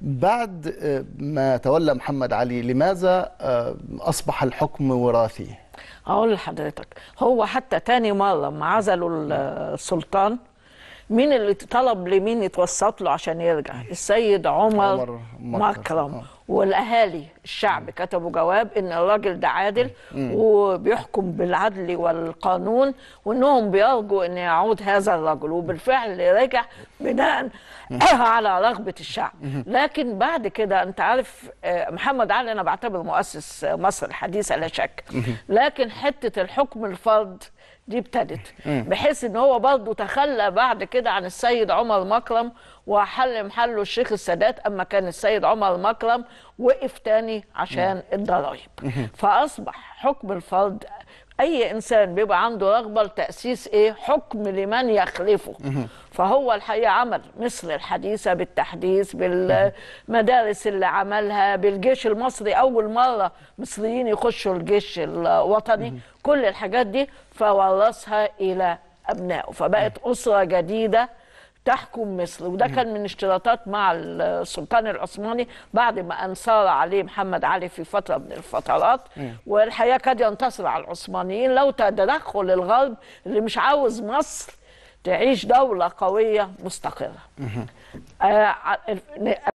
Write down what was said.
بعد آه، ما تولى محمد علي لماذا آه، أصبح الحكم وراثي؟ أقول لحضرتك هو حتى تاني مرة لما عزلوا السلطان مين اللي طلب لمين يتوسط له عشان يرجع السيد عمر, عمر مكرم, مكرم. آه. والاهالي الشعب كتبوا جواب ان الراجل ده عادل وبيحكم بالعدل والقانون وانهم بيرجوا ان يعود هذا الرجل وبالفعل رجع بناء على رغبه الشعب لكن بعد كده انت عارف آه، محمد علي انا بعتبره مؤسس مصر الحديثه لا شك لكن حته الحكم الفرد دي ابتدت بحيث ان هو برضه تخلى بعد كده عن السيد عمر مكرم وحل محله الشيخ السادات اما كان السيد عمر مكرم وقف تاني عشان الضرايب فاصبح حكم الفرد اي انسان بيبقى عنده رغبه لتاسيس ايه حكم لمن يخلفه فهو الحقيقه عمل مصر الحديثه بالتحديث بالمدارس اللي عملها بالجيش المصري اول مره مصريين يخشوا الجيش الوطني كل الحاجات دي فورثها الى ابنائه فبقت اسره جديده تحكم مصر وده كان من اشتراطات مع السلطان العثماني بعد ما انصار عليه محمد علي في فتره من الفترات والحياه كاد ينتصر على العثمانيين لو تدخل الغرب اللي مش عاوز مصر تعيش دوله قويه مستقره.